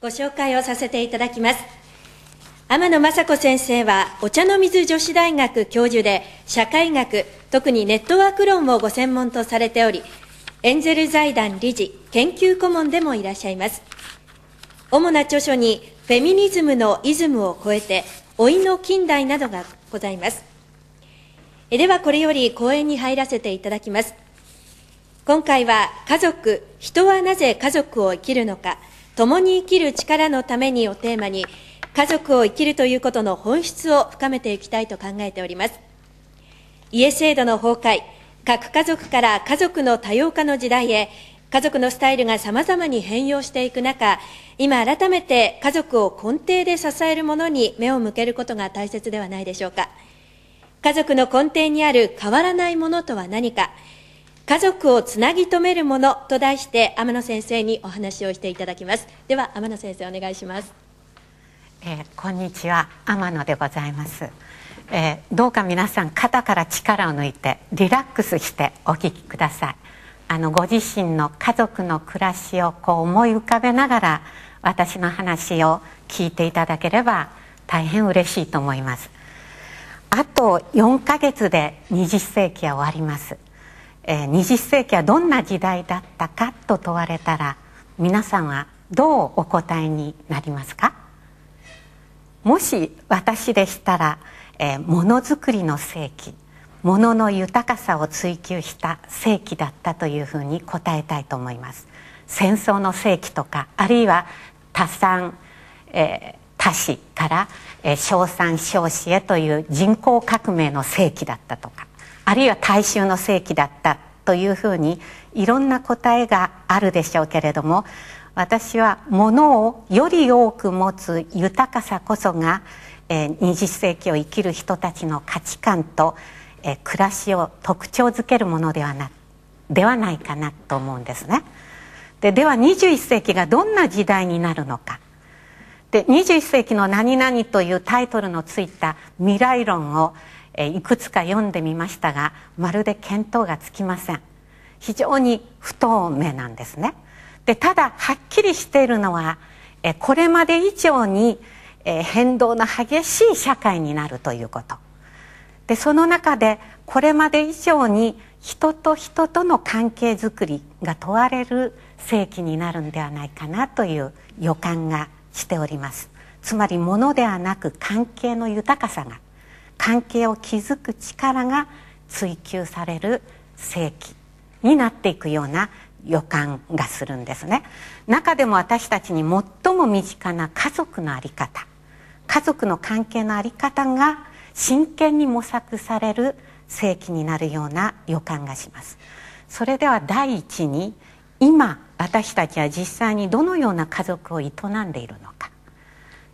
ご紹介をさせていただきます。天野雅子先生は、お茶の水女子大学教授で、社会学、特にネットワーク論をご専門とされており、エンゼル財団理事、研究顧問でもいらっしゃいます。主な著書に、フェミニズムのイズムを超えて、老いの近代などがございます。では、これより講演に入らせていただきます。今回は、家族、人はなぜ家族を生きるのか、共に生きる力のために」をテーマに家族を生きるということの本質を深めていきたいと考えております家制度の崩壊核家族から家族の多様化の時代へ家族のスタイルが様々に変容していく中今改めて家族を根底で支えるものに目を向けることが大切ではないでしょうか家族の根底にある変わらないものとは何か家族をつなぎとめるものと題して天野先生にお話をしていただきますでは天野先生お願いします、えー、こんにちは天野でございます、えー、どうか皆さん肩から力を抜いてリラックスしてお聞きくださいあのご自身の家族の暮らしをこう思い浮かべながら私の話を聞いていただければ大変嬉しいと思いますあと4ヶ月で20世紀は終わりますえー、20世紀はどんな時代だったかと問われたら皆さんはどうお答えになりますかもし私でしたら、えー、ものづくりの世紀ものの豊かさを追求した世紀だったというふうに答えたいと思います戦争の世紀とかあるいは多産、えー、多子から、えー、小産少子へという人口革命の世紀だったとかあるいは大衆の世紀だったというふうにいろんな答えがあるでしょうけれども私は物をより多く持つ豊かさこそが、えー、20世紀を生きる人たちの価値観と、えー、暮らしを特徴づけるものではなではないかなと思うんですね。ででは21世紀がどんな時代になるのか。で21世紀の何々というタイトルのついた未来論を、えいくつか読んでみましたがまるで見当がつきません非常に不透明なんですねでただはっきりしているのはえこれまで以上にえ変動の激しい社会になるということでその中でこれまで以上に人と人との関係づくりが問われる世紀になるんではないかなという予感がしておりますつまり物ではなく関係の豊かさが関係を築く力が追求される世紀になっていくような予感がするんですね中でも私たちに最も身近な家族のあり方家族の関係のあり方が真剣に模索される世紀になるような予感がしますそれでは第一に今私たちは実際にどのような家族を営んでいるのか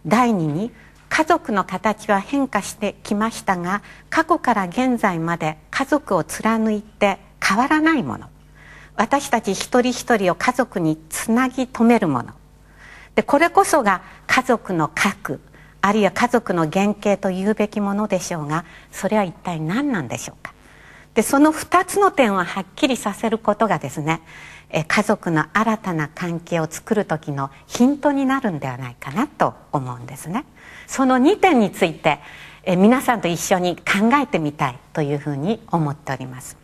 第二に家族の形は変化してきましたが過去から現在まで家族を貫いて変わらないもの私たち一人一人を家族につなぎ止めるものでこれこそが家族の核あるいは家族の原型というべきものでしょうがそれは一体何なんでしょうでその2つの点をはっきりさせることがですね家族の新たな関係を作る時のヒントになるんではないかなと思うんですねその2点について皆さんと一緒に考えてみたいというふうに思っております